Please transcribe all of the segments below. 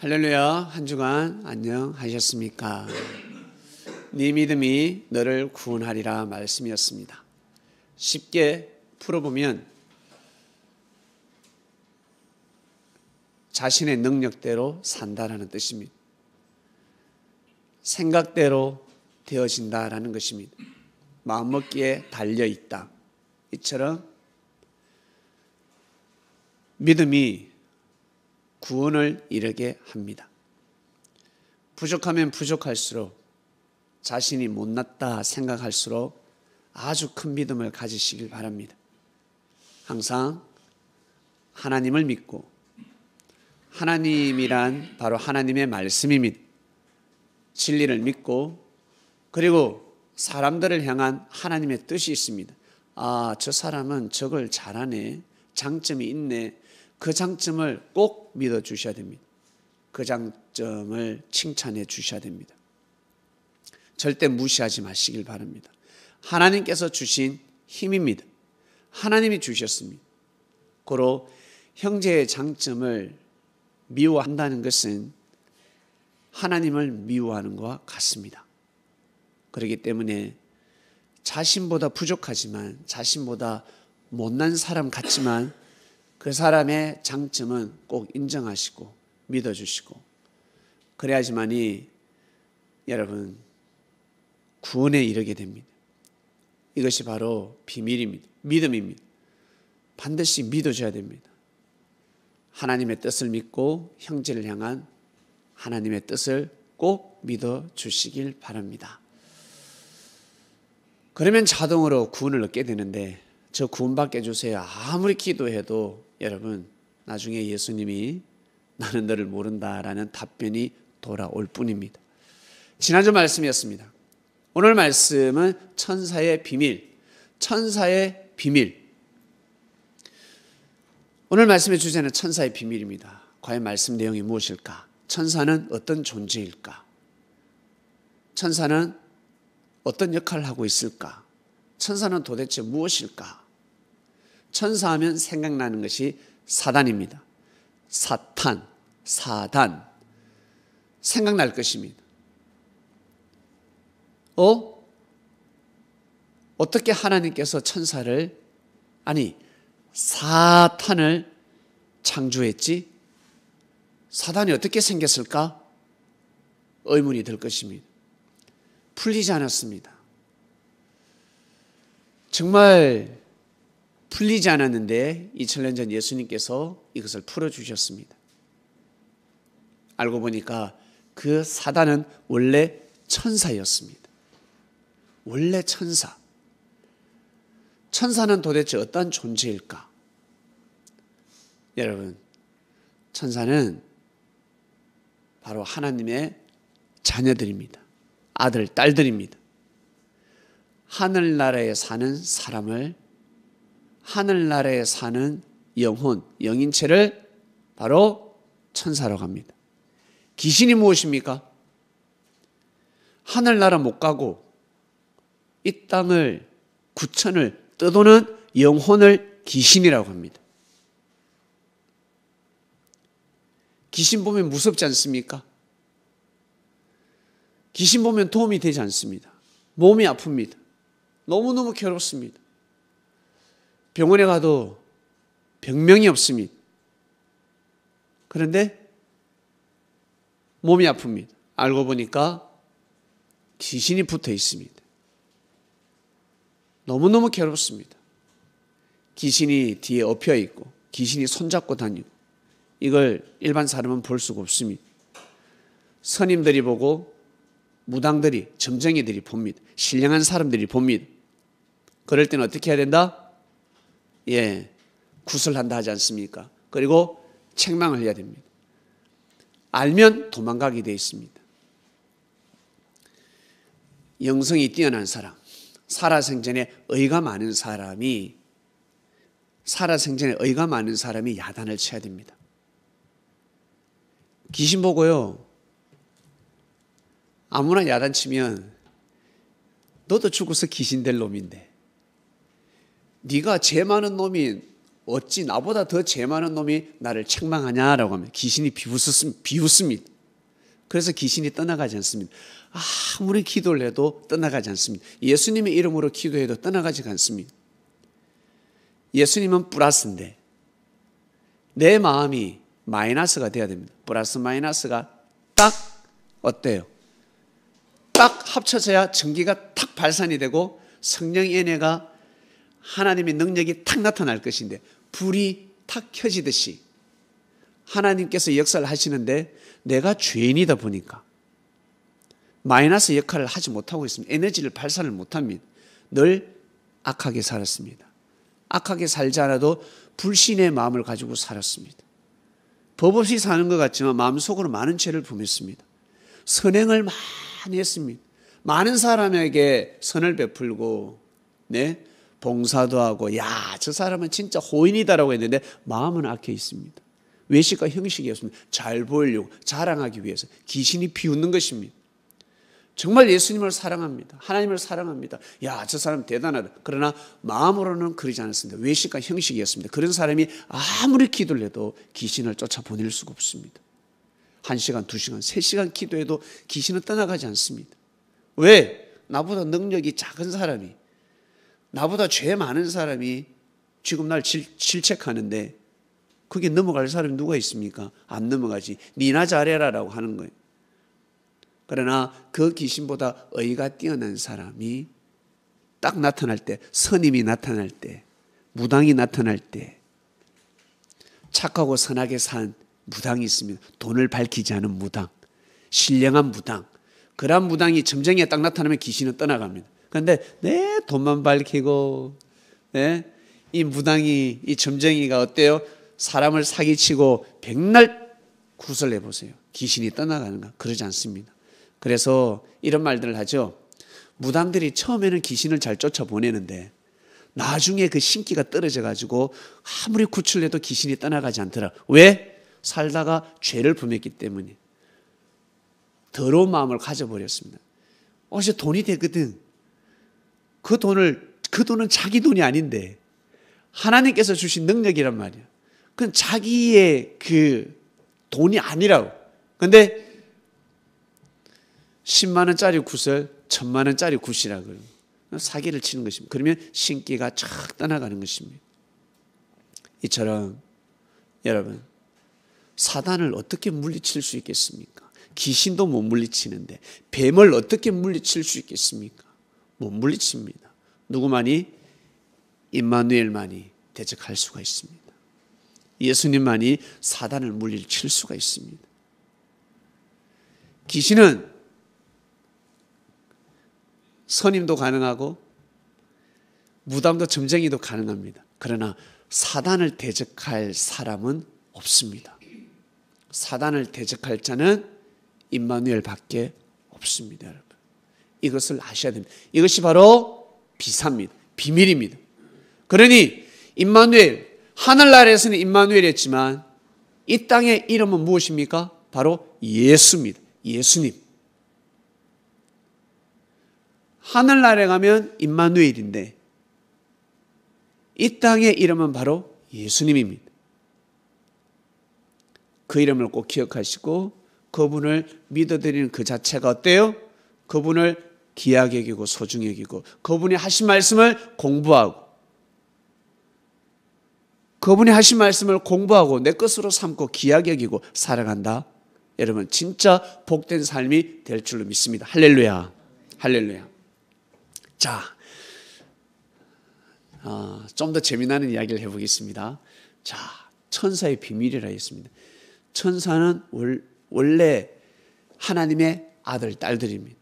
할렐루야, 한 주간 안녕하셨습니까? 네 믿음이 너를 구원하리라 말씀이었습니다. 쉽게 풀어보면 자신의 능력대로 산다라는 뜻입니다. 생각대로 되어진다라는 것입니다. 마음먹기에 달려있다. 이처럼 믿음이 구원을 이르게 합니다. 부족하면 부족할수록 자신이 못났다 생각할수록 아주 큰 믿음을 가지시길 바랍니다. 항상 하나님을 믿고 하나님이란 바로 하나님의 말씀입니다. 진리를 믿고 그리고 사람들을 향한 하나님의 뜻이 있습니다. 아, 저 사람은 저걸 잘하네. 장점이 있네. 그 장점을 꼭 믿어 주셔야 됩니다. 그 장점을 칭찬해 주셔야 됩니다. 절대 무시하지 마시길 바랍니다. 하나님께서 주신 힘입니다. 하나님이 주셨습니다. 고로 형제의 장점을 미워한다는 것은 하나님을 미워하는 것과 같습니다. 그렇기 때문에 자신보다 부족하지만 자신보다 못난 사람 같지만 그 사람의 장점은 꼭 인정하시고 믿어주시고 그래야지만이 여러분 구원에 이르게 됩니다. 이것이 바로 비밀입니다. 믿음입니다. 반드시 믿어줘야 됩니다. 하나님의 뜻을 믿고 형제를 향한 하나님의 뜻을 꼭 믿어주시길 바랍니다. 그러면 자동으로 구원을 얻게 되는데 저 구원받게 해 주세요. 아무리 기도해도 여러분 나중에 예수님이 나는 너를 모른다라는 답변이 돌아올 뿐입니다. 지난주 말씀이었습니다. 오늘 말씀은 천사의 비밀, 천사의 비밀. 오늘 말씀의 주제는 천사의 비밀입니다. 과연 말씀 내용이 무엇일까? 천사는 어떤 존재일까? 천사는 어떤 역할을 하고 있을까? 천사는 도대체 무엇일까? 천사하면 생각나는 것이 사단입니다. 사탄, 사단. 생각날 것입니다. 어? 어떻게 하나님께서 천사를, 아니, 사탄을 창조했지? 사단이 어떻게 생겼을까? 의문이 들 것입니다. 풀리지 않았습니다. 정말 풀리지 않았는데 2000년 전 예수님께서 이것을 풀어주셨습니다. 알고 보니까 그 사단은 원래 천사였습니다. 원래 천사. 천사는 도대체 어떤 존재일까? 여러분, 천사는 바로 하나님의 자녀들입니다. 아들, 딸들입니다. 하늘나라에 사는 사람을 하늘나라에 사는 영혼, 영인체를 바로 천사로갑니다 귀신이 무엇입니까? 하늘나라 못 가고 이 땅을 구천을 떠도는 영혼을 귀신이라고 합니다. 귀신 보면 무섭지 않습니까? 귀신 보면 도움이 되지 않습니다. 몸이 아픕니다. 너무너무 괴롭습니다. 병원에 가도 병명이 없습니다. 그런데 몸이 아픕니다. 알고 보니까 귀신이 붙어 있습니다. 너무너무 괴롭습니다. 귀신이 뒤에 엎여 있고 귀신이 손잡고 다니고 이걸 일반 사람은 볼 수가 없습니다. 선임들이 보고 무당들이 점쟁이들이 봅니다. 신령한 사람들이 봅니다. 그럴 때는 어떻게 해야 된다? 예, 구슬한다 하지 않습니까? 그리고 책망을 해야 됩니다. 알면 도망가게 되어 있습니다. 영성이 뛰어난 사람, 살아생전에 의가 많은 사람이 살아생전에 의가 많은 사람이 야단을 쳐야 됩니다. 귀신 보고요. 아무나 야단치면 너도 죽어서 귀신 될 놈인데 네가 죄 많은 놈이 어찌 나보다 더 죄 많은 놈이 나를 책망하냐라고 하면 귀신이 비웃습니다. 그래서 귀신이 떠나가지 않습니다. 아무리 기도를 해도 떠나가지 않습니다. 예수님의 이름으로 기도해도 떠나가지 않습니다. 예수님은 플러스인데 내 마음이 마이너스가 돼야 됩니다. 플러스 마이너스가 딱 어때요? 딱 합쳐져야 전기가 탁 발산이 되고 성령의 은혜가 하나님의 능력이 탁 나타날 것인데 불이 탁 켜지듯이 하나님께서 역사를 하시는데 내가 죄인이다 보니까 마이너스 역할을 하지 못하고 있습니다. 에너지를 발산을 못합니다. 늘 악하게 살았습니다. 악하게 살지 않아도 불신의 마음을 가지고 살았습니다. 법 없이 사는 것 같지만 마음속으로 많은 죄를 범했습니다. 선행을 많이 했습니다. 많은 사람에게 선을 베풀고, 네? 봉사도 하고 야저 사람은 진짜 호인이다라고 했는데 마음은 악해 있습니다. 외식과 형식이었습니다. 잘 보이려고 자랑하기 위해서 귀신이 비웃는 것입니다. 정말 예수님을 사랑합니다. 하나님을 사랑합니다. 야, 저 사람 대단하다. 그러나 마음으로는 그러지 않았습니다. 외식과 형식이었습니다. 그런 사람이 아무리 기도를 해도 귀신을 쫓아보낼 수가 없습니다. 한 시간, 두 시간, 세 시간 기도해도 귀신은 떠나가지 않습니다. 왜? 나보다 능력이 작은 사람이 나보다 죄 많은 사람이 지금 날 질, 질책하는데 그게 넘어갈 사람이 누가 있습니까? 안 넘어가지. 니나 잘해라라고 하는 거예요. 그러나 그 귀신보다 의가 뛰어난 사람이 딱 나타날 때, 선임이 나타날 때, 무당이 나타날 때, 착하고 선하게 산 무당이 있으면 돈을 밝히지 않은 무당, 신령한 무당, 그러 무당이 점쟁이에 딱 나타나면 귀신은 떠나갑니다. 그런데 내 네, 돈만 밝히고 네? 이 무당이 이 점쟁이가 어때요? 사람을 사기치고 백날 구슬해 보세요. 귀신이 떠나가는가? 그러지 않습니다. 그래서 이런 말들을 하죠. 무당들이 처음에는 귀신을 잘 쫓아보내는데 나중에 그 신기가 떨어져 가지고 아무리 구출해도 귀신이 떠나가지 않더라. 왜? 살다가 죄를 범했기 때문에 더러운 마음을 가져버렸습니다. 어제 돈이 되거든. 그 돈을 그 돈은 자기 돈이 아닌데 하나님께서 주신 능력이란 말이야. 그건 자기의 그 돈이 아니라고. 근데 10만 원짜리 구슬, 1000만 원짜리 굿이라 그러고 사기를 치는 것입니다. 그러면 신기가 쫙 떠나가는 것입니다. 이처럼 여러분 사단을 어떻게 물리칠 수 있겠습니까? 귀신도 못 물리치는데 뱀을 어떻게 물리칠 수 있겠습니까? 못 뭐 물리칩니다. 누구만이 임마누엘만이 대적할 수가 있습니다. 예수님만이 사단을 물리칠 수가 있습니다. 귀신은 선임도 가능하고 무당도 점쟁이도 가능합니다. 그러나 사단을 대적할 사람은 없습니다. 사단을 대적할 자는 임마누엘밖에 없습니다, 여러분. 이것을 아셔야 됩니다. 이것이 바로 비사입니다. 비밀입니다. 그러니 임마누엘 하늘나라에서는 임마누엘이었지만 이 땅의 이름은 무엇입니까? 바로 예수입니다. 예수님. 하늘나라에 가면 임마누엘인데 이 땅의 이름은 바로 예수님입니다. 그 이름을 꼭 기억하시고 그분을 믿어드리는 그 자체가 어때요? 그분을 기하게이고 소중히 여기고 그분이 하신 말씀을 공부하고 그분이 하신 말씀을 공부하고 내 것으로 삼고 기하게이고 살아간다. 여러분 진짜 복된 삶이 될 줄로 믿습니다. 할렐루야. 할렐루야. 자, 어, 아, 좀더 재미나는 이야기를 해보겠습니다. 자, 천사의 비밀이라 했습니다. 천사는 월, 원래 하나님의 아들, 딸들입니다.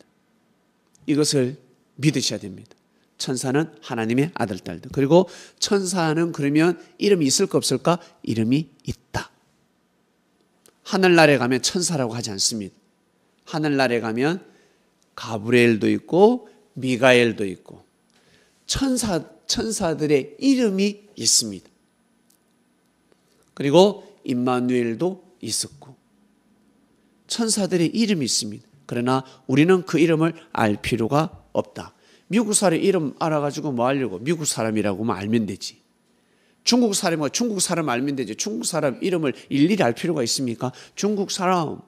이것을 믿으셔야 됩니다. 천사는 하나님의 아들, 딸들. 그리고 천사는 그러면 이름이 있을까 없을까? 이름이 있다. 하늘나라에 가면 천사라고 하지 않습니다. 하늘나라에 가면 가브레엘도 있고 미가엘도 있고 천사 천사들의 이름이 있습니다. 그리고 임마누엘도 있었고 천사들의 이름이 있습니다. 그러나 우리는 그 이름을 알 필요가 없다. 미국 사람 이름 알아가지고 뭐 하려고 미국 사람이라고만 뭐 알면 되지. 중국 사람과 뭐 중국 사람 알면 되지. 중국 사람 이름을 일일이 알 필요가 있습니까? 중국 사람,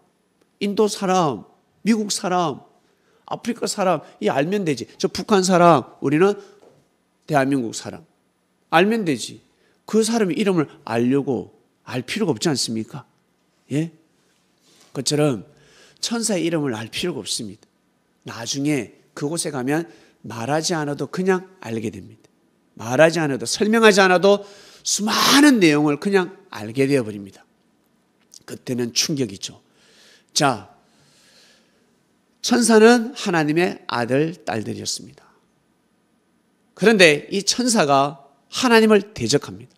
인도 사람, 미국 사람, 아프리카 사람 이 알면 되지. 저 북한 사람 우리는 대한민국 사람 알면 되지. 그 사람의 이름을 알려고 알 필요가 없지 않습니까? 예? 그처럼 천사의 이름을 알 필요가 없습니다. 나중에 그곳에 가면 말하지 않아도 그냥 알게 됩니다. 말하지 않아도 설명하지 않아도 수많은 내용을 그냥 알게 되어 버립니다. 그때는 충격이죠. 자, 천사는 하나님의 아들, 딸들이었습니다. 그런데 이 천사가 하나님을 대적합니다.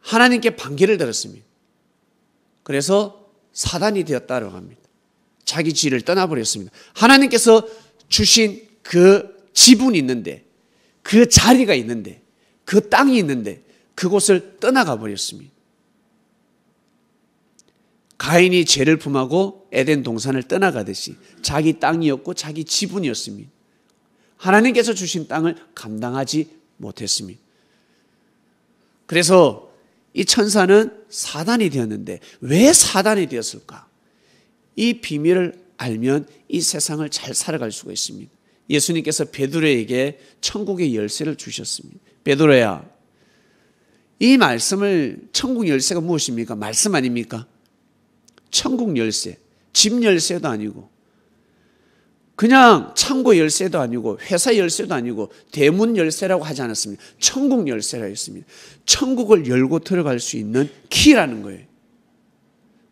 하나님께 반기를 들었습니다. 그래서 사단이 되었다고 합니다. 자기 주위를 떠나버렸습니다. 하나님께서 주신 그 지분이 있는데, 그 자리가 있는데, 그 땅이 있는데, 그곳을 떠나가 버렸습니다. 가인이 죄를 품하고 에덴 동산을 떠나가듯이 자기 땅이었고 자기 지분이었습니다. 하나님께서 주신 땅을 감당하지 못했습니다. 그래서 이 천사는 사단이 되었는데 왜 사단이 되었을까? 이 비밀을 알면 이 세상을 잘 살아갈 수가 있습니다. 예수님께서 베드로에게 천국의 열쇠를 주셨습니다. 베드로야, 이 말씀을 천국 열쇠가 무엇입니까? 말씀 아닙니까? 천국 열쇠, 집 열쇠도 아니고, 그냥 창고 열쇠도 아니고, 회사 열쇠도 아니고, 대문 열쇠라고 하지 않았습니다. 천국 열쇠라 했습니다. 천국을 열고 들어갈 수 있는 키라는 거예요.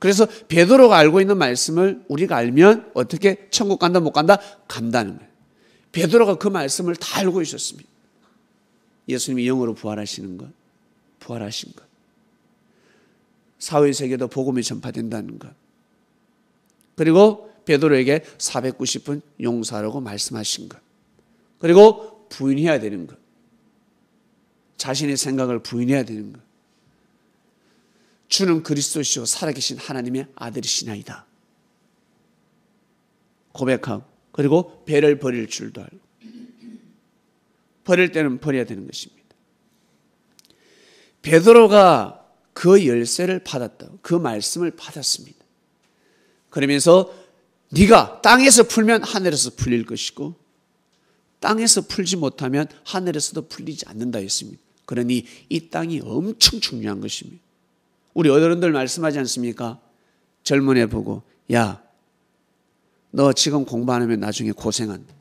그래서 베드로가 알고 있는 말씀을 우리가 알면 어떻게 천국 간다 못 간다 간다는 거예요. 베드로가 그 말씀을 다 알고 있었습니다. 예수님이 영으로 부활하시는 것, 부활하신 것, 사회 세계도 복음이 전파된다는 것, 그리고 베드로에게 490분 용서라고 말씀하신 것, 그리고 부인해야 되는 것, 자신의 생각을 부인해야 되는 것. 주는 그리스도시오 살아계신 하나님의 아들이시나이다. 고백하고 그리고 배를 버릴 줄도 알고 버릴 때는 버려야 되는 것입니다. 베드로가 그 열쇠를 받았다. 그 말씀을 받았습니다. 그러면서 네가 땅에서 풀면 하늘에서 풀릴 것이고 땅에서 풀지 못하면 하늘에서도 풀리지 않는다 했습니다. 그러니 이 땅이 엄청 중요한 것입니다. 우리 어른들 말씀하지 않습니까? 젊은 애 보고, 야, 너 지금 공부 하면 나중에 고생한다.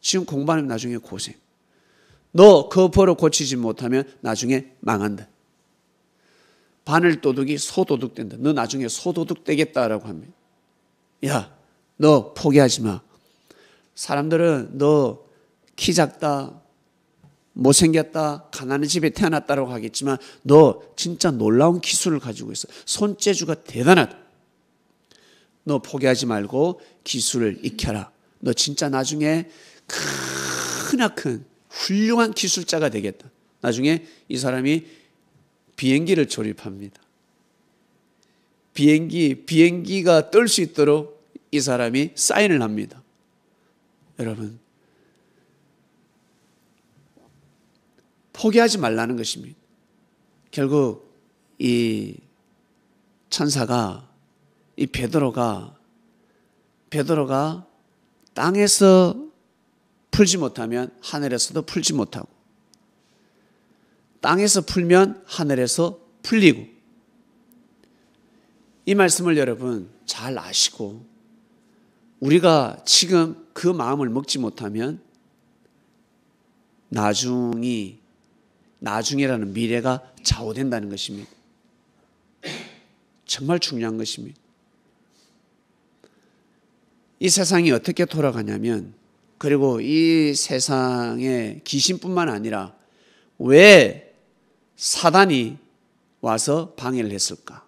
지금 공부 하면 나중에 고생. 너 거포로 그 고치지 못하면 나중에 망한다. 바늘 도둑이 소도둑 된다. 너 나중에 소도둑 되겠다라고 합니다. 야, 너 포기하지 마. 사람들은 너 키 작다, 못생겼다, 가난한 집에 태어났다라고 하겠지만 너 진짜 놀라운 기술을 가지고 있어. 손재주가 대단하다. 너 포기하지 말고 기술을 익혀라. 너 진짜 나중에 크나큰 훌륭한 기술자가 되겠다. 나중에 이 사람이 비행기를 조립합니다. 비행기, 비행기가 뜰 수 있도록 이 사람이 사인을 합니다. 여러분, 포기하지 말라는 것입니다. 결국 이 천사가 이 베드로가 베드로가 땅에서 풀지 못하면 하늘에서도 풀지 못하고 땅에서 풀면 하늘에서 풀리고 이 말씀을 여러분 잘 아시고 우리가 지금 그 마음을 먹지 못하면 나중이 나중에라는 미래가 좌우된다는 것입니다. 정말 중요한 것입니다. 이 세상이 어떻게 돌아가냐면 그리고 이 세상의 귀신뿐만 아니라 왜 사단이 와서 방해를 했을까?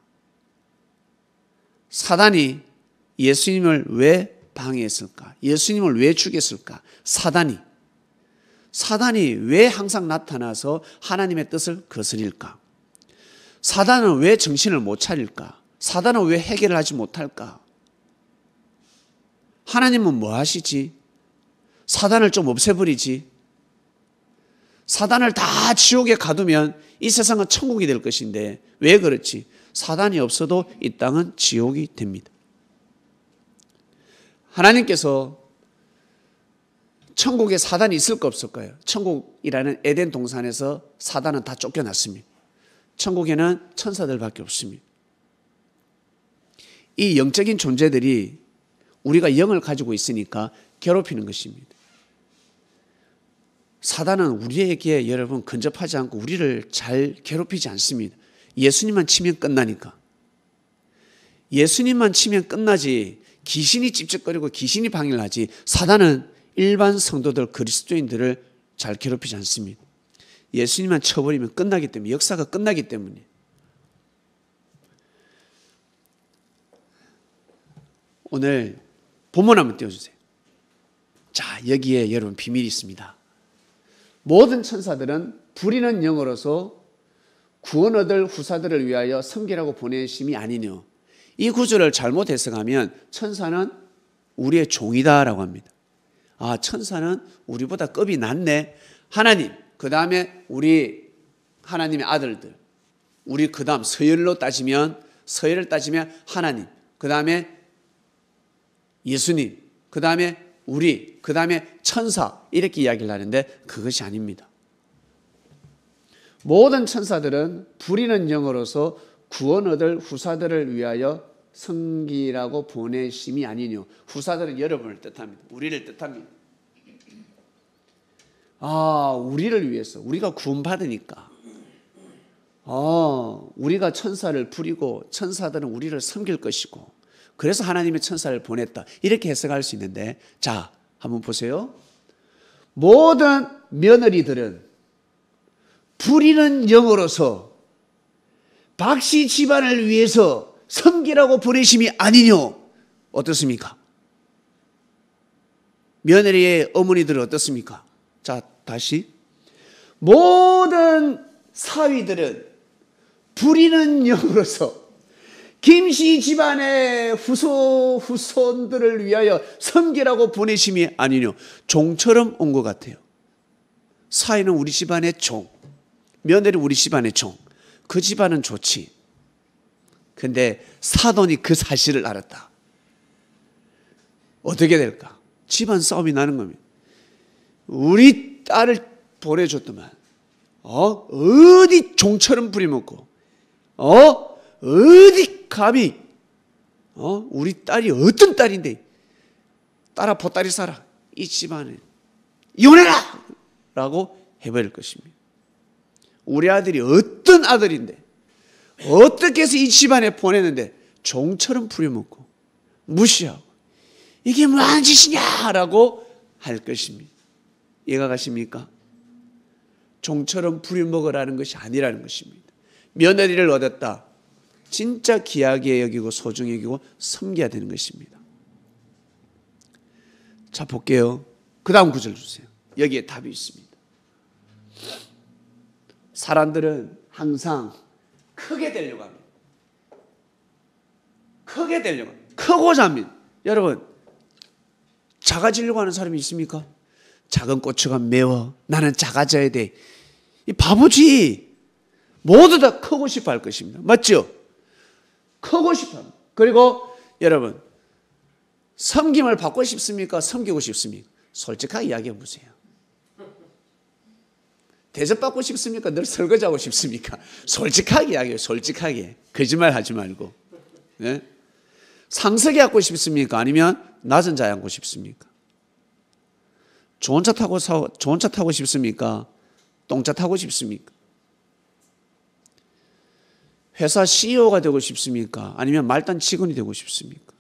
사단이 예수님을 왜 방해했을까? 예수님을 왜 죽였을까? 사단이 사단이 왜 항상 나타나서 하나님의 뜻을 거스릴까? 사단은 왜 정신을 못 차릴까? 사단은 왜 해결을 하지 못할까? 하나님은 뭐 하시지? 사단을 좀 없애버리지. 사단을 다 지옥에 가두면 이 세상은 천국이 될 것인데 왜 그렇지? 사단이 없어도 이 땅은 지옥이 됩니다. 하나님께서 천국에 사단이 있을까 없을까요? 천국이라는 에덴 동산에서 사단은 다 쫓겨났습니다. 천국에는 천사들밖에 없습니다. 이 영적인 존재들이 우리가 영을 가지고 있으니까 괴롭히는 것입니다. 사단은 우리에게 여러분 근접하지 않고 우리를 잘 괴롭히지 않습니다. 예수님만 치면 끝나니까. 예수님만 치면 끝나지 귀신이 찝찝거리고 귀신이 방해 하지 사단은 일반 성도들 그리스도인들을 잘 괴롭히지 않습니다. 예수님만 쳐버리면 끝나기 때문에 역사가 끝나기 때문에 오늘 본문 한번 띄워주세요. 자 여기에 여러분 비밀이 있습니다. 모든 천사들은 부리는 영으로서 구원 얻을 후사들을 위하여 섬기라고 보내심이 아니뇨. 이 구절을 잘못 해석하면 천사는 우리의 종이다라고 합니다. 아, 천사는 우리보다 급이 낮네. 하나님, 그 다음에 우리 하나님의 아들들. 우리 그 다음 서열로 따지면, 서열을 따지면 하나님, 그 다음에 예수님, 그 다음에 우리, 그 다음에 천사, 이렇게 이야기를 하는데 그것이 아닙니다. 모든 천사들은 불이는 영으로서 구원 얻을 후사들을 위하여 성기라고 보내심이 아니뇨. 후사들은 여러분을 뜻합니다. 우리를 뜻합니다. 아, 우리를 위해서 우리가 구원받으니까. 아, 우리가 천사를 부리고 천사들은 우리를 섬길 것이고. 그래서 하나님의 천사를 보냈다. 이렇게 해석할 수 있는데. 자, 한번 보세요. 모든 며느리들은 부리는 영으로서 박씨 집안을 위해서 섬기라고 보내심이 아니뇨. 어떻습니까? 며느리의 어머니들은 어떻습니까? 자, 다시. 모든 사위들은 부리는 영으로서 김씨 집안의 후소, 후손들을 위하여 섬기라고 보내심이 아니뇨. 종처럼 온 것 같아요. 사위는 우리 집안의 종. 며느리 우리 집안의 종. 그 집안은 좋지. 근데 사돈이 그 사실을 알았다. 어떻게 될까? 집안 싸움이 나는 겁니다. 우리 딸을 보내줬더만, 어? 어디 종처럼 부리먹고, 어? 어디 감히, 어? 우리 딸이 어떤 딸인데, 따라 보따리 살아. 이 집안에. 이혼해라! 라고 해버릴 것입니다. 우리 아들이 어떤 아들인데, 어떻게 해서 이 집안에 보내는데 종처럼 부려먹고 무시하고 이게 뭐하는 짓이냐라고 할 것입니다. 이해가 가십니까? 종처럼 부려먹으라는 것이 아니라는 것입니다. 며느리를 얻었다. 진짜 귀하게 여기고 소중히 여기고 섬겨야 되는 것입니다. 자 볼게요. 그 다음 구절 주세요. 여기에 답이 있습니다. 사람들은 항상 크게 되려고 합니다. 크게 되려고 합니다. 크고자 합니다. 여러분 작아지려고 하는 사람이 있습니까? 작은 고추가 매워. 나는 작아져야 돼. 이 바보지. 모두 다 크고 싶어 할 것입니다. 맞죠? 크고 싶어 그리고 여러분, 섬김을 받고 싶습니까? 섬기고 싶습니까? 솔직하게 이야기해 보세요. 대접받고 싶습니까? 늘 설거지하고 싶습니까? 솔직하게 이야기해요. 솔직하게. 거짓말 하지 말고. 네? 상석이 갖고 싶습니까? 아니면 낮은 자리 앉고 싶습니까? 좋은 차 타고 사, 좋은 차 타고 싶습니까? 똥차 타고 싶습니까? 회사 CEO가 되고 싶습니까? 아니면 말단 직원이 되고 싶습니까?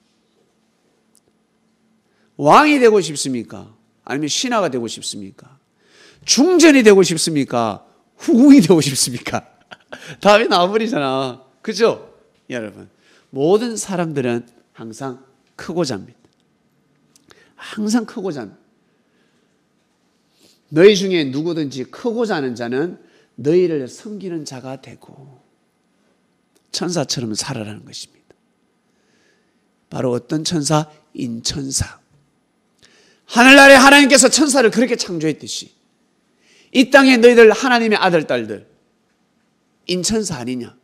왕이 되고 싶습니까? 아니면 신하가 되고 싶습니까? 중전이 되고 싶습니까? 후궁이 되고 싶습니까? 답이 나버리잖아 그죠? 여러분, 모든 사람들은 항상 크고자 니다 항상 크고자 니다 너희 중에 누구든지 크고자 는 자는 너희를 섬기는 자가 되고 천사처럼 살아라는 것입니다. 바로 어떤 천사? 인천사. 하늘나라에 하나님께서 천사를 그렇게 창조했듯이 이 땅에 너희들 하나님의 아들, 딸들, 인천사 아니냐?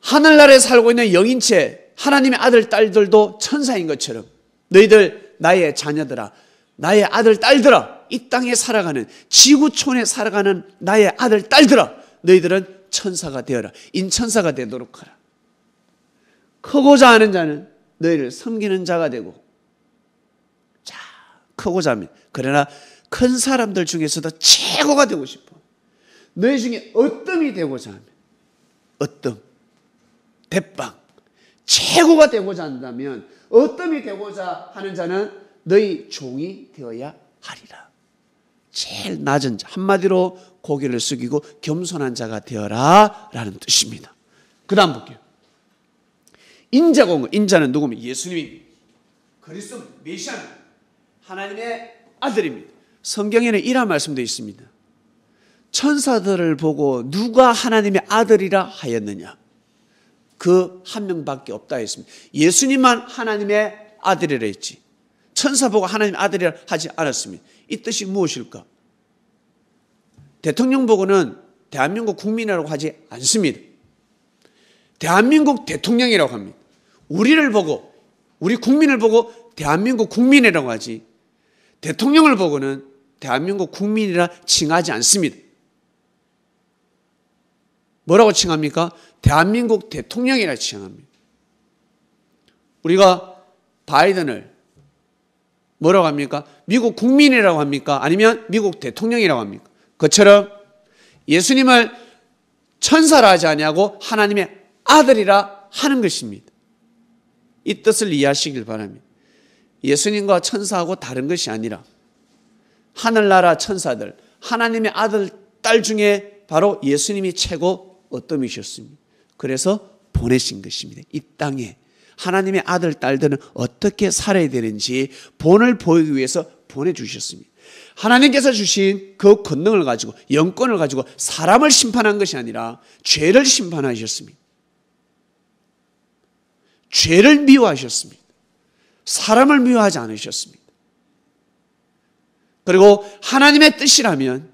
하늘나라에 살고 있는 영인체, 하나님의 아들, 딸들도 천사인 것처럼 너희들 나의 자녀들아, 나의 아들, 딸들아, 이 땅에 살아가는, 지구촌에 살아가는 나의 아들, 딸들아, 너희들은 천사가 되어라. 인천사가 되도록 하라. 크고자 하는 자는 너희를 섬기는 자가 되고, 자, 크고자 하면. 그러나 큰 사람들 중에서도 최고가 되고 싶어. 너희 중에 어뜸이 되고자 하면 어뜸, 대빵, 최고가 되고자 한다면 어뜸이 되고자 하는 자는 너희 종이 되어야 하리라. 제일 낮은 자, 한마디로 고개를 숙이고 겸손한 자가 되어라 라는 뜻입니다. 그 다음 볼게요. 인자가 인자는 누구입니까? 예수님입니다. 그리스도 메시아는 하나님의 아들입니다. 성경에는 이런 말씀도 있습니다. 천사들을 보고 누가 하나님의 아들이라 하였느냐? 그 한 명밖에 없다 했습니다. 예수님만 하나님의 아들이라 했지. 천사 보고 하나님 아들이라 하지 않았습니다. 이 뜻이 무엇일까? 대통령 보고는 대한민국 국민이라고 하지 않습니다. 대한민국 대통령이라고 합니다. 우리를 보고, 우리 국민을 보고 대한민국 국민이라고 하지. 대통령을 보고는 대한민국 국민이라 칭하지 않습니다. 뭐라고 칭합니까? 대한민국 대통령이라 칭합니다. 우리가 바이든을 뭐라고 합니까? 미국 국민이라고 합니까? 아니면 미국 대통령이라고 합니까? 그처럼 예수님을 천사라 하지 아니고 하나님의 아들이라 하는 것입니다. 이 뜻을 이해하시길 바랍니다. 예수님과 천사하고 다른 것이 아니라 하늘나라 천사들, 하나님의 아들, 딸 중에 바로 예수님이 최고 어떤이셨습니다 그래서 보내신 것입니다. 이 땅에 하나님의 아들, 딸들은 어떻게 살아야 되는지 본을 보이기 위해서 보내주셨습니다. 하나님께서 주신 그 권능을 가지고 영권을 가지고 사람을 심판한 것이 아니라 죄를 심판하셨습니다. 죄를 미워하셨습니다. 사람을 미워하지 않으셨습니다. 그리고 하나님의 뜻이라면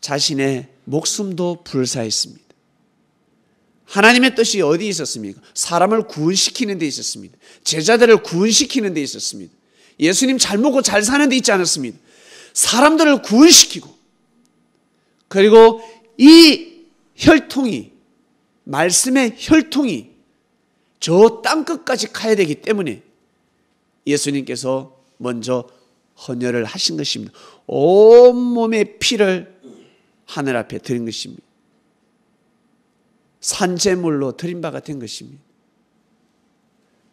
자신의 목숨도 불사했습니다. 하나님의 뜻이 어디 있었습니까? 사람을 구원시키는 데 있었습니다. 제자들을 구원시키는 데 있었습니다. 예수님 잘 먹고 잘 사는 데 있지 않았습니다. 사람들을 구원시키고 그리고 이 혈통이 말씀의 혈통이 저 땅끝까지 가야 되기 때문에 예수님께서 먼저 헌혈을 하신 것입니다. 온 몸의 피를 하늘 앞에 드린 것입니다. 산재물로 드린 바 같은 것입니다.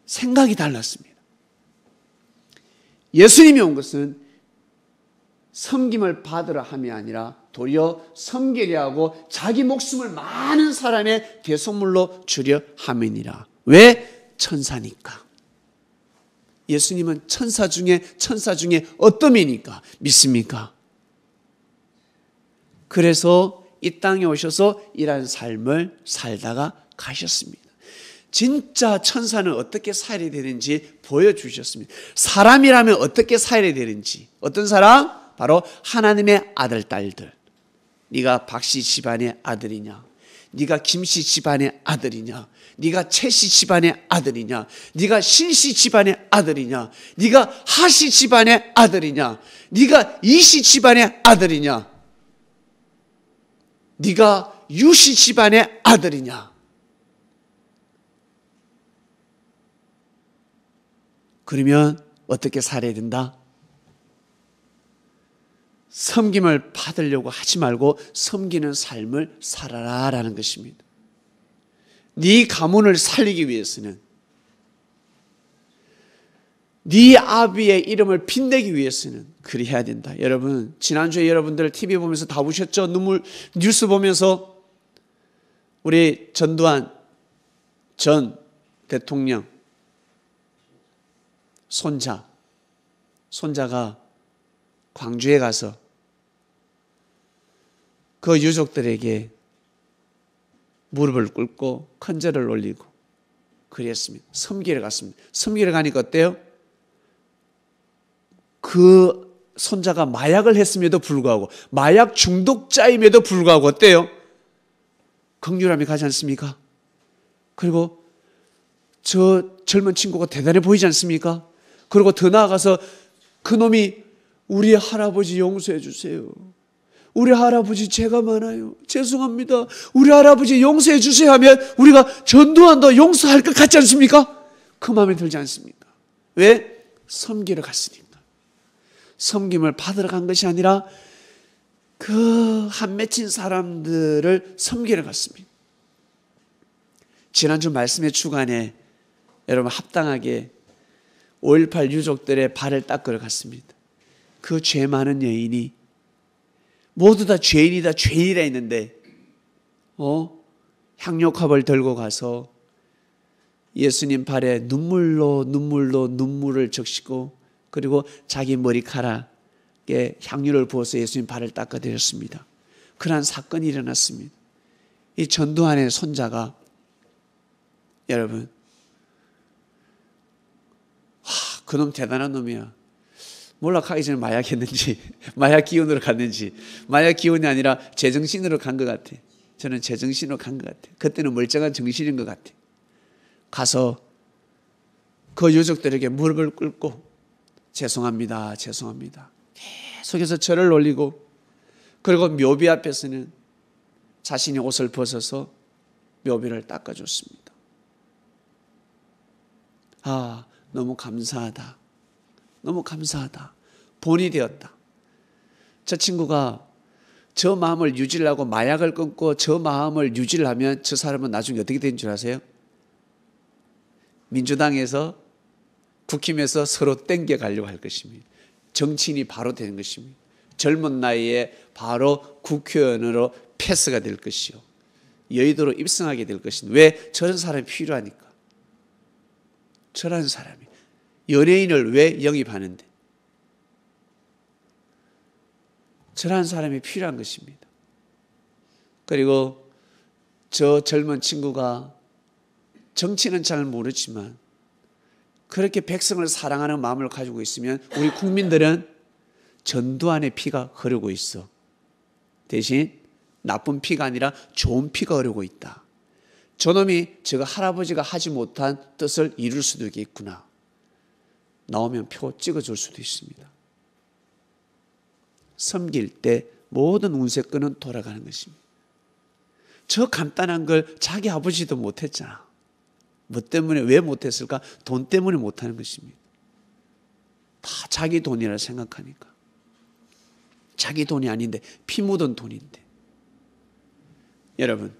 생각이 달랐습니다. 예수님이 온 것은 섬김을 받으라 함이 아니라 도리어 섬기려 하고 자기 목숨을 많은 사람의 대속물로 주려 함이니라. 왜? 천사니까. 예수님은 천사 중에 천사 중에 어떠미니까 믿습니까? 그래서 이 땅에 오셔서 이러 삶을 살다가 가셨습니다. 진짜 천사는 어떻게 살아야 되는지 보여주셨습니다. 사람이라면 어떻게 살아야 되는지. 어떤 사람? 바로 하나님의 아들, 딸들. 네가 박씨 집안의 아들이냐? 네가 김씨 집안의 아들이냐? 네가 최씨 집안의 아들이냐? 네가 신씨 집안의 아들이냐? 네가 하씨 집안의 아들이냐? 네가 이씨 집안의 아들이냐? 네가 유씨 집안의 아들이냐? 그러면 어떻게 살아야 된다? 섬김을 받으려고 하지 말고 섬기는 삶을 살아라라는 것입니다. 네 가문을 살리기 위해서는 네 아비의 이름을 빛내기 위해서는 그리 해야 된다. 여러분 지난주에 여러분들 TV 보면서 다 보셨죠? 눈물 뉴스 보면서 우리 전두환 전 대통령 손자 손자가 광주에 가서 그 유족들에게 무릎을 꿇고 큰절을 올리고 그랬습니다. 섬기러 갔습니다. 섬기러 가니까 어때요? 그 손자가 마약을 했음에도 불구하고 마약 중독자임에도 불구하고 어때요? 극률함이 가지 않습니까? 그리고 저 젊은 친구가 대단해 보이지 않습니까? 그리고 더 나아가서 그놈이 우리 할아버지 용서해 주세요. 우리 할아버지 죄가 많아요. 죄송합니다. 우리 할아버지 용서해 주세요 하면 우리가 전도한다 용서할 것 같지 않습니까? 그 마음에 들지 않습니까? 왜? 섬기러 갔으니까. 섬김을 받으러 간 것이 아니라 그 한 맺힌 사람들을 섬기러 갔습니다. 지난주 말씀의 주간에 여러분 합당하게 5.18 유족들의 발을 닦으러 갔습니다. 그 죄 많은 여인이 모두 다 죄인이다, 죄인이라 했는데, 어? 향료컵을 들고 가서 예수님 발에 눈물로, 눈물로, 눈물을 적시고, 그리고 자기 머리카락에 향유를 부어서 예수님 발을 닦아드렸습니다. 그러한 사건이 일어났습니다. 이 전두환의 손자가, 여러분, 와, 그놈 대단한 놈이야. 몰락하기 전에 마약했는지 마약 기운으로 갔는지 마약 기운이 아니라 제정신으로 간 것 같아. 저는 제정신으로 간 것 같아. 그때는 멀쩡한 정신인 것 같아. 가서 그 유족들에게 무릎을 꿇고 죄송합니다. 죄송합니다. 계속해서 절을 올리고 그리고 묘비 앞에서는 자신의 옷을 벗어서 묘비를 닦아줬습니다. 아, 너무 감사하다. 너무 감사하다. 본이 되었다. 저 친구가 저 마음을 유지하고 마약을 끊고 저 마음을 유지하면 저 사람은 나중에 어떻게 되는 줄 아세요? 민주당에서 국힘에서 서로 땡겨 가려고 할 것입니다. 정치인이 바로 되는 것입니다. 젊은 나이에 바로 국회의원으로 패스가 될 것이요. 여의도로 입성하게 될 것인 왜 저런 사람이 필요하니까. 저런 사람이. 연예인을 왜 영입하는데? 저런 사람이 필요한 것입니다. 그리고 저 젊은 친구가 정치는 잘 모르지만 그렇게 백성을 사랑하는 마음을 가지고 있으면 우리 국민들은 전두환의 피가 흐르고 있어. 대신 나쁜 피가 아니라 좋은 피가 흐르고 있다. 저놈이 저 할아버지가 하지 못한 뜻을 이룰 수도 있겠구나. 나오면 표 찍어줄 수도 있습니다. 섬길 때 모든 운세 끈은 돌아가는 것입니다. 저 간단한 걸 자기 아버지도 못했잖아. 뭐 때문에 왜 못했을까? 돈 때문에 못하는 것입니다. 다 자기 돈이라 생각하니까. 자기 돈이 아닌데 피 묻은 돈인데. 여러분,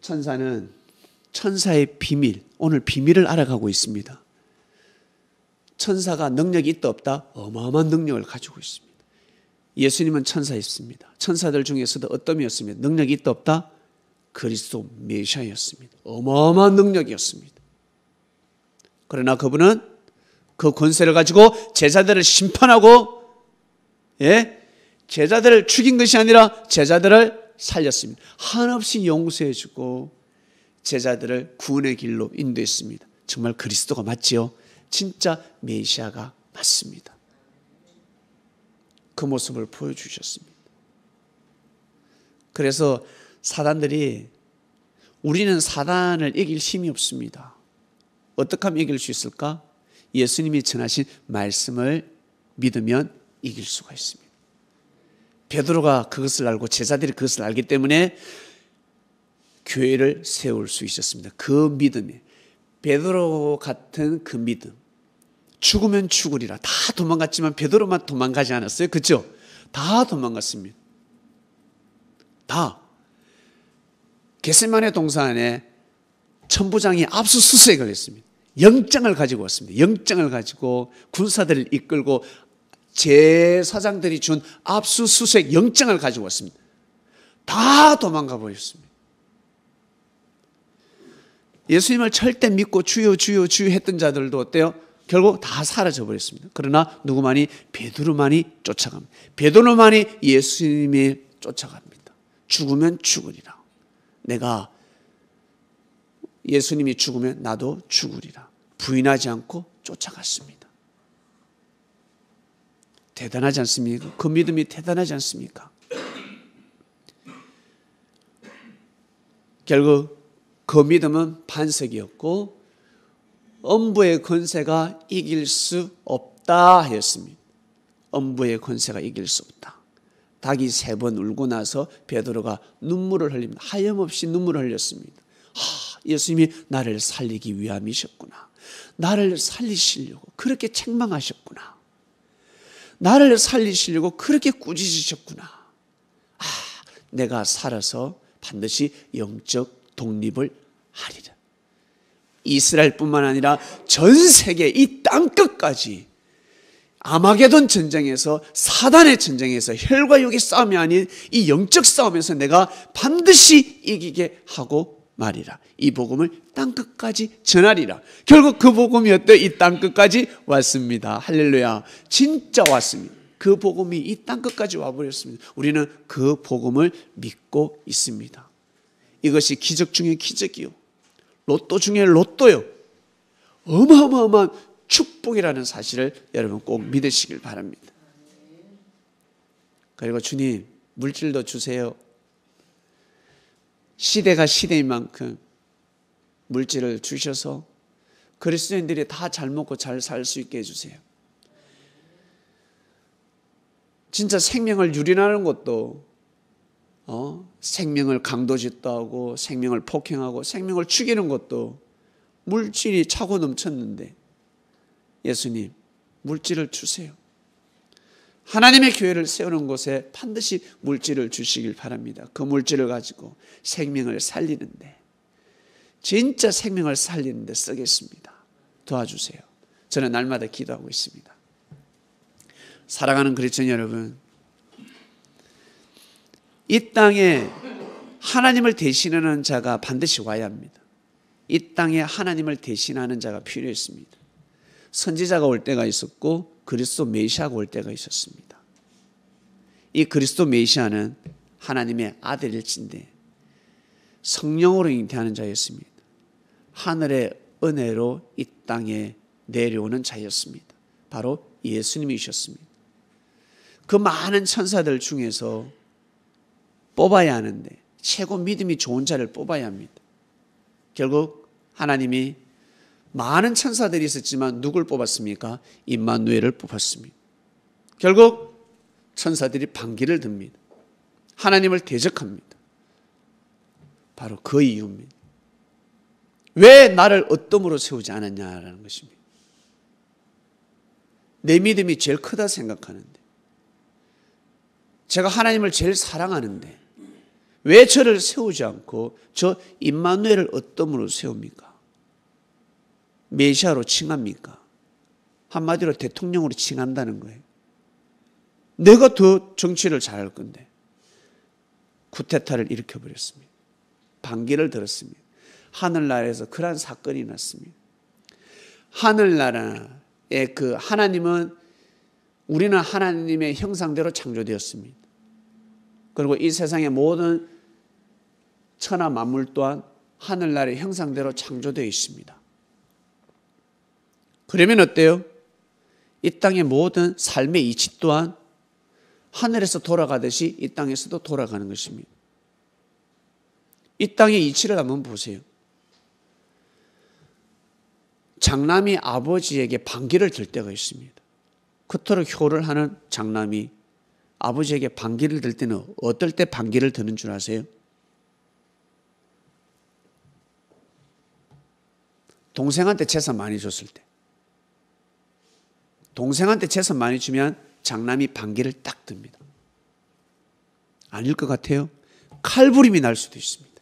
천사는 천사의 비밀, 오늘 비밀을 알아가고 있습니다. 천사가 능력이 있다 없다? 어마어마한 능력을 가지고 있습니다. 예수님은 천사였습니다. 천사들 중에서도 어떠이었습니다 능력이 있다 없다? 그리스도 메시아였습니다. 어마어마한 능력이었습니다. 그러나 그분은 그 권세를 가지고 제자들을 심판하고 예? 제자들을 죽인 것이 아니라 제자들을 살렸습니다. 한없이 용서해 주고 제자들을 구원의 길로 인도했습니다. 정말 그리스도가 맞지요? 진짜 메시아가 맞습니다. 그 모습을 보여주셨습니다. 그래서 사단들이 우리는 사단을 이길 힘이 없습니다. 어떻게 하면 이길 수 있을까? 예수님이 전하신 말씀을 믿으면 이길 수가 있습니다. 베드로가 그것을 알고 제자들이 그것을 알기 때문에 교회를 세울 수 있었습니다. 그 믿음에 베드로 같은 그 믿음. 죽으면 죽으리라. 다 도망갔지만 베드로만 도망가지 않았어요. 그죠? 다 도망갔습니다. 다. 겟세만의 동산에 천부장이 압수수색을 했습니다. 영장을 가지고 왔습니다. 영장을 가지고 군사들을 이끌고 제사장들이 준 압수수색 영장을 가지고 왔습니다. 다 도망가 버렸습니다. 예수님을 절대 믿고 주여 주여 주여 했던 자들도 어때요? 결국 다 사라져 버렸습니다. 그러나 누구만이 베드로만이 쫓아갑니다. 베드로만이 예수님이 쫓아갑니다. 죽으면 죽으리라. 내가 예수님이 죽으면 나도 죽으리라. 부인하지 않고 쫓아갔습니다. 대단하지 않습니까? 그 믿음이 대단하지 않습니까? 결국 그 믿음은 반석이었고 엄부의 권세가 이길 수 없다 했습니다. 엄부의 권세가 이길 수 없다. 닭이 세 번 울고 나서 베드로가 눈물을 흘립니다. 하염없이 눈물을 흘렸습니다. 하, 예수님이 나를 살리기 위함이셨구나. 나를 살리시려고 그렇게 책망하셨구나. 나를 살리시려고 그렇게 꾸짖으셨구나. 아, 내가 살아서 반드시 영적 독립을 하리라. 이스라엘뿐만 아니라 전 세계 이 땅끝까지 아마게돈 전쟁에서 사단의 전쟁에서 혈과 육의 싸움이 아닌 이 영적 싸움에서 내가 반드시 이기게 하고 말이라. 이 복음을 땅 끝까지 전하리라. 결국 그 복음이 어때? 이 땅 끝까지 왔습니다. 할렐루야. 진짜 왔습니다. 그 복음이 이 땅 끝까지 와버렸습니다. 우리는 그 복음을 믿고 있습니다. 이것이 기적 중의 기적이요. 로또 중에 로또요. 어마어마한 축복이라는 사실을 여러분 꼭 믿으시길 바랍니다. 그리고 주님, 물질도 주세요. 시대가 시대인 만큼 물질을 주셔서 그리스도인들이 다 잘 먹고 잘 살 수 있게 해주세요. 진짜 생명을 유린하는 것도 어? 생명을 강도짓도하고 생명을 폭행하고 생명을 죽이는 것도 물질이 차고 넘쳤는데 예수님 물질을 주세요. 하나님의 교회를 세우는 곳에 반드시 물질을 주시길 바랍니다. 그 물질을 가지고 생명을 살리는데 진짜 생명을 살리는데 쓰겠습니다. 도와주세요. 저는 날마다 기도하고 있습니다. 사랑하는 그리스도 여러분, 이 땅에 하나님을 대신하는 자가 반드시 와야 합니다. 이 땅에 하나님을 대신하는 자가 필요했습니다. 선지자가 올 때가 있었고 그리스도 메시아가 올 때가 있었습니다. 이 그리스도 메시아는 하나님의 아들일진데 성령으로 잉태하는 자였습니다. 하늘의 은혜로 이 땅에 내려오는 자였습니다. 바로 예수님이셨습니다. 그 많은 천사들 중에서 뽑아야 하는데 최고 믿음이 좋은 자를 뽑아야 합니다. 결국 하나님이 많은 천사들이 있었지만 누굴 뽑았습니까? 임마누엘을 뽑았습니다. 결국 천사들이 반기를 듭니다. 하나님을 대적합니다. 바로 그 이유입니다. 왜 나를 어둠으로 세우지 않았냐라는 것입니다. 내 믿음이 제일 크다 생각하는데, 제가 하나님을 제일 사랑하는데, 왜 저를 세우지 않고 저 임마누엘을 어떤으로 세웁니까? 메시아로 칭합니까? 한마디로 대통령으로 칭한다는 거예요. 내가 더 정치를 잘할 건데 쿠데타를 일으켜 버렸습니다. 반기를 들었습니다. 하늘나라에서 그러한 사건이 났습니다. 하늘나라의 그 하나님은 우리는 하나님의 형상대로 창조되었습니다. 그리고 이 세상의 모든 천하 만물 또한 하늘나라의 형상대로 창조되어 있습니다. 그러면 어때요? 이 땅의 모든 삶의 이치 또한 하늘에서 돌아가듯이 이 땅에서도 돌아가는 것입니다. 이 땅의 이치를 한번 보세요. 장남이 아버지에게 반기를 들 때가 있습니다. 그토록 효를 하는 장남이 아버지에게 반기를 들 때는 어떨 때 반기를 드는 줄 아세요? 동생한테 재산 많이 줬을 때. 동생한테 재산 많이 주면 장남이 반기를 딱 듭니다. 아닐 것 같아요. 칼부림이 날 수도 있습니다.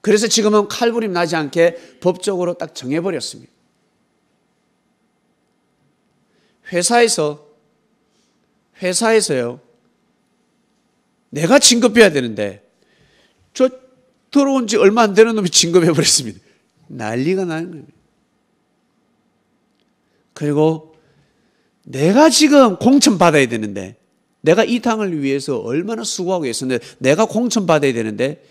그래서 지금은 칼부림 나지 않게 법적으로 딱 정해버렸습니다. 회사에서, 회사에서요, 내가 진급해야 되는데, 저 들어온 지 얼마 안 되는 놈이 진급해버렸습니다. 난리가 나는 겁니다. 그리고 내가 지금 공천 받아야 되는데 내가 이 당을 위해서 얼마나 수고하고 있었는데 내가 공천 받아야 되는데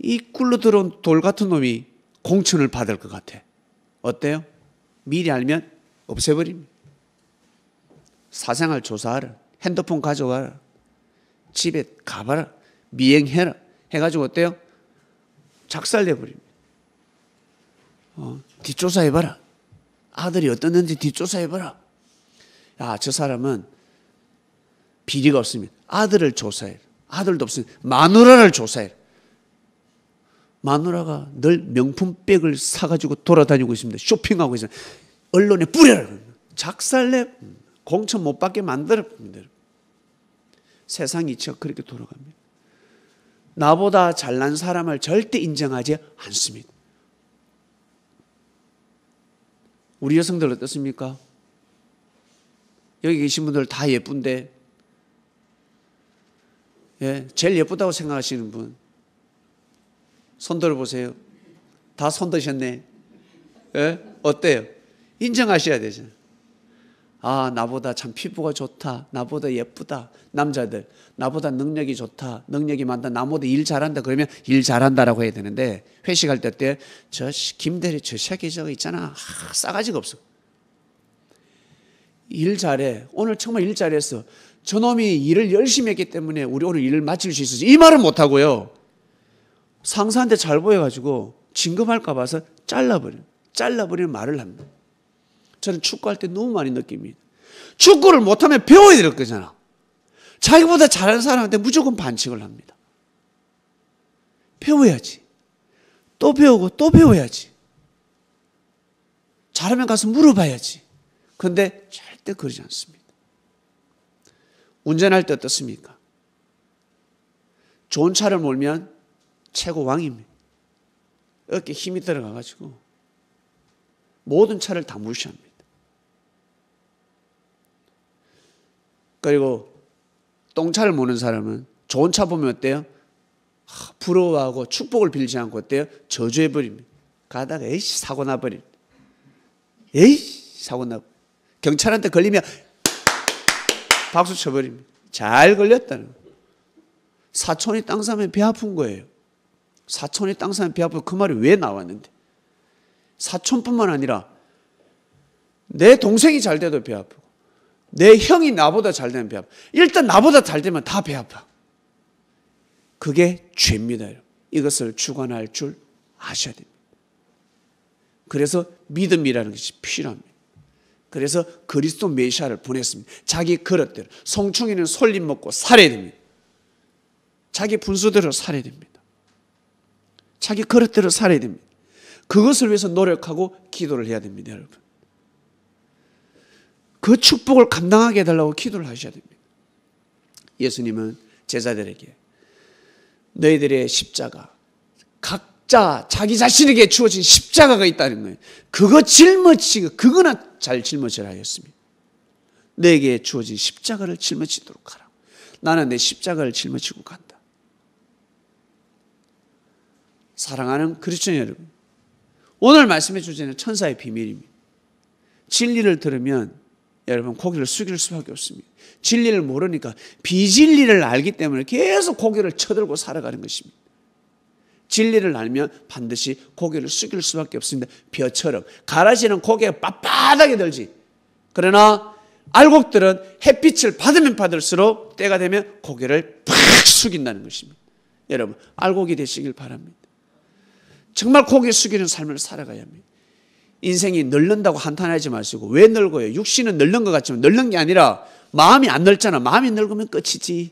이 굴러 들어온 돌 같은 놈이 공천을 받을 것 같아. 어때요? 미리 알면 없애버립니다. 사생활 조사하라. 핸드폰 가져가라. 집에 가봐라. 미행해라. 해가지고 어때요? 작살내버립니다. 어, 뒷조사해봐라. 아들이 어떻는지 뒷조사해봐라. 야, 저 사람은 비리가 없으면 아들을 조사해. 아들도 없으면 마누라를 조사해. 마누라가 늘 명품백을 사가지고 돌아다니고 있습니다. 쇼핑하고 있어요. 언론에 뿌려라. 작살내 공천 못 받게 만들어. 세상 이치가 그렇게 돌아갑니다. 나보다 잘난 사람을 절대 인정하지 않습니다. 우리 여성들 어떻습니까? 여기 계신 분들 다 예쁜데, 예, 제일 예쁘다고 생각하시는 분, 손 들어보세요. 다 손 드셨네. 예? 어때요? 인정하셔야 되잖아요. 아, 나보다 참 피부가 좋다. 나보다 예쁘다. 남자들. 나보다 능력이 좋다. 능력이 많다. 나보다 일 잘한다. 그러면 일 잘한다라고 해야 되는데 회식할 때때 저 김대리 저 새끼 저거 있잖아. 아, 싸가지가 없어. 일 잘해. 오늘 정말 일 잘했어. 저놈이 일을 열심히 했기 때문에 우리 오늘 일을 마칠 수 있었지. 이 말은 못 하고요. 상사한테 잘 보여가지고 진급할까 봐서 잘라버려. 잘라버리는 말을 합니다. 저는 축구할 때 너무 많이 느낍니다. 축구를 못하면 배워야 될 거잖아. 자기보다 잘하는 사람한테 무조건 반칙을 합니다. 배워야지. 또 배우고 또 배워야지. 잘하면 가서 물어봐야지. 근데 절대 그러지 않습니다. 운전할 때 어떻습니까? 좋은 차를 몰면 최고 왕입니다. 어깨 힘이 들어가가지고 모든 차를 다 무시합니다. 그리고 똥차를 모는 사람은 좋은 차 보면 어때요? 부러워하고 축복을 빌지 않고 어때요? 저주해버립니다. 가다가 에이씨 사고 나버립니다. 에이 사고 나고 경찰한테 걸리면 박수 쳐버립니다. 잘 걸렸다는 사촌이 땅 사면 배 아픈 거예요. 사촌이 땅 사면 배 아픈 그 말이 왜 나왔는데? 사촌뿐만 아니라 내 동생이 잘 돼도 배 아프고 내 형이 나보다 잘 되면 배 아파. 일단 나보다 잘 되면 다 배 아파. 그게 죄입니다. 이것을 주관할 줄 아셔야 됩니다. 그래서 믿음이라는 것이 필요합니다. 그래서 그리스도 메시아를 보냈습니다. 자기 그릇대로. 송충이는 솔잎 먹고 살아야 됩니다. 자기 분수대로 살아야 됩니다. 자기 그릇대로 살아야 됩니다. 그것을 위해서 노력하고 기도를 해야 됩니다, 여러분. 그 축복을 감당하게 해달라고 기도를 하셔야 됩니다. 예수님은 제자들에게 너희들의 십자가, 각자 자기 자신에게 주어진 십자가가 있다는 거예요. 그거 짊어지고, 그거나 잘 짊어지라 하였습니다. 내게 주어진 십자가를 짊어지도록 하라. 나는 내 십자가를 짊어지고 간다. 사랑하는 그리스도 여러분, 오늘 말씀의 주제는 천사의 비밀입니다. 진리를 들으면 여러분 고개를 숙일 수밖에 없습니다. 진리를 모르니까 비진리를 알기 때문에 계속 고개를 쳐들고 살아가는 것입니다. 진리를 알면 반드시 고개를 숙일 수밖에 없습니다. 벼처럼 가라지는 고개가 빳빳하게 들지. 그러나 알곡들은 햇빛을 받으면 받을수록 때가 되면 고개를 팍 숙인다는 것입니다. 여러분 알곡이 되시길 바랍니다. 정말 고개 숙이는 삶을 살아가야 합니다. 인생이 늙는다고 한탄하지 마시고 왜 늙어요? 육신은 늙는 것 같지만 늙는 게 아니라 마음이 안 늙잖아. 마음이 늙으면 끝이지.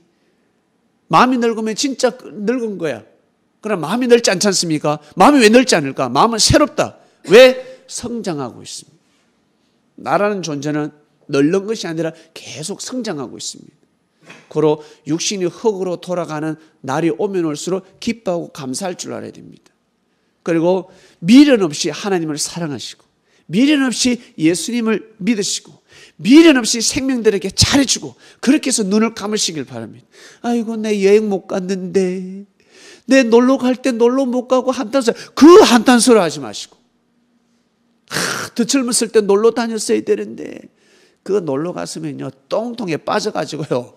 마음이 늙으면 진짜 늙은 거야. 그럼 마음이 늙지 않지 않습니까? 마음이 왜 늙지 않을까? 마음은 새롭다. 왜? 성장하고 있습니다. 나라는 존재는 늙는 것이 아니라 계속 성장하고 있습니다. 그로 육신이 흙으로 돌아가는 날이 오면 올수록 기뻐하고 감사할 줄 알아야 됩니다. 그리고 미련 없이 하나님을 사랑하시고 미련 없이 예수님을 믿으시고 미련 없이 생명들에게 잘해주고 그렇게 해서 눈을 감으시길 바랍니다. 아이고 내 여행 못 갔는데 내 놀러 갈 때 놀러 못 가고 한탄소리 그 한탄소리 하지 마시고 더 젊었을 때 놀러 다녔어야 되는데 그 놀러 갔으면요 똥통에 빠져가지고요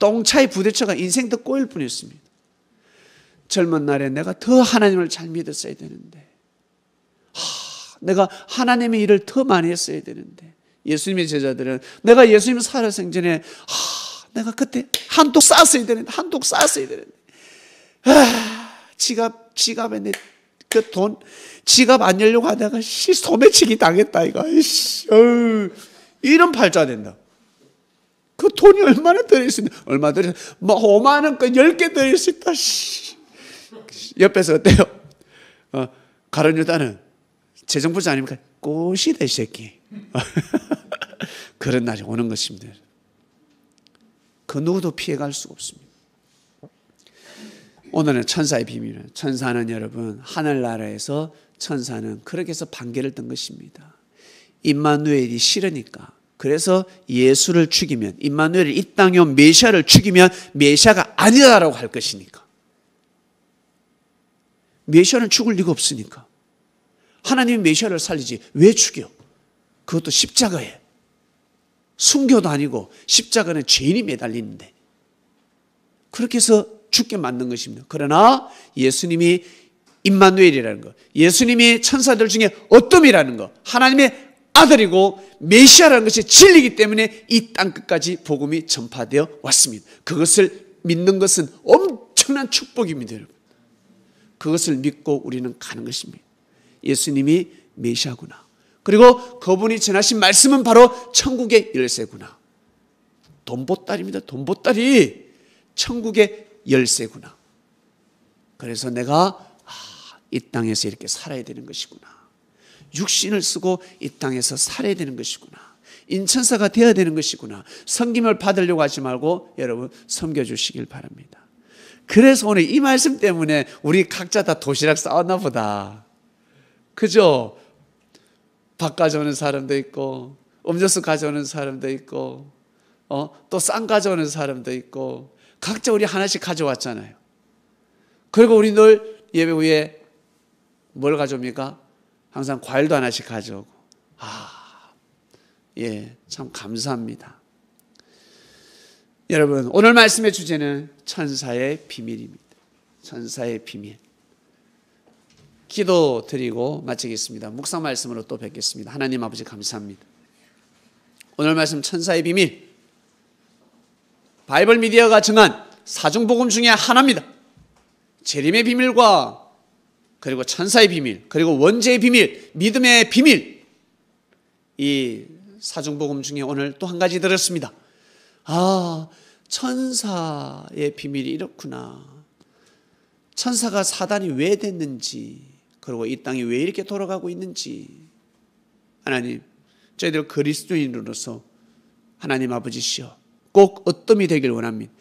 똥차에 부딪혀가 인생도 꼬일 뿐이었습니다. 젊은 날에 내가 더 하나님을 잘 믿었어야 되는데. 하, 내가 하나님의 일을 더 많이 했어야 되는데. 예수님의 제자들은 내가 예수님 살아생전에 하, 내가 그때 한독 쌓았어야 되는데 한독 쌓았어야 되는데. 아, 지갑 지갑에 내 그 돈 지갑 안 열려고 하다가 씨 소매치기 당했다 이거. 씨. 어우, 이런 팔자 된다. 그 돈이 얼마나 들어있었냐 얼마 들어? 있었냐뭐 5만 원권 10개 들어있다. 었 씨. 옆에서 어때요? 어, 가론 유다는 재정부자 아닙니까? 꽃이다 이 새끼. 그런 날이 오는 것입니다. 그 누구도 피해갈 수가 없습니다. 오늘은 천사의 비밀은 천사는 여러분 하늘나라에서 천사는 그렇게 해서 반개를 뜬 것입니다. 임마누엘이 싫으니까 그래서 예수를 죽이면 임마누엘이 이 땅에 온 메시아를 죽이면 메시아가 아니다라고 할 것이니까 메시아는 죽을 리가 없으니까. 하나님이 메시아를 살리지. 왜 죽여? 그것도 십자가에. 순교도 아니고 십자가는 죄인이 매달리는데. 그렇게 해서 죽게 만든 것입니다. 그러나 예수님이 임마누엘이라는 것, 예수님이 천사들 중에 어둠이라는 것, 하나님의 아들이고 메시아라는 것이 진리이기 때문에 이 땅 끝까지 복음이 전파되어 왔습니다. 그것을 믿는 것은 엄청난 축복입니다, 여러분. 그것을 믿고 우리는 가는 것입니다. 예수님이 메시아구나. 그리고 그분이 전하신 말씀은 바로 천국의 열쇠구나. 돈보따리입니다. 돈보따리. 천국의 열쇠구나. 그래서 내가 아, 이 땅에서 이렇게 살아야 되는 것이구나. 육신을 쓰고 이 땅에서 살아야 되는 것이구나. 인천사가 되어야 되는 것이구나. 섬김을 받으려고 하지 말고 여러분 섬겨주시길 바랍니다. 그래서 오늘 이 말씀 때문에 우리 각자 다 도시락 싸왔나 보다. 그죠? 밥 가져오는 사람도 있고, 음료수 가져오는 사람도 있고, 어? 또쌈 가져오는 사람도 있고, 각자 우리 하나씩 가져왔잖아요. 그리고 우리 늘 예배 후에 뭘 가져옵니까? 항상 과일도 하나씩 가져오고. 아, 예, 참 감사합니다. 여러분, 오늘 말씀의 주제는 천사의 비밀입니다. 천사의 비밀. 기도 드리고 마치겠습니다. 묵상 말씀으로 또 뵙겠습니다. 하나님 아버지 감사합니다. 오늘 말씀 천사의 비밀. 바이블 미디어가 정한 사중복음 중에 하나입니다. 재림의 비밀과 그리고 천사의 비밀, 그리고 원죄의 비밀, 믿음의 비밀. 이 사중복음 중에 오늘 또 한 가지 들었습니다. 아, 천사의 비밀이 이렇구나. 천사가 사단이 왜 됐는지, 그리고 이 땅이 왜 이렇게 돌아가고 있는지. 하나님, 저희들 그리스도인으로서 하나님 아버지시여, 꼭 어뜸이 되길 원합니다.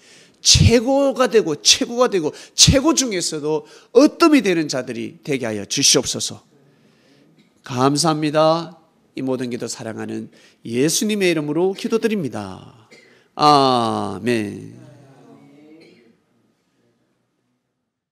최고가 되고, 최고가 되고, 최고 중에서도 어뜸이 되는 자들이 되게 하여 주시옵소서. 감사합니다. 이 모든 기도 사랑하는 예수님의 이름으로 기도드립니다. 아멘.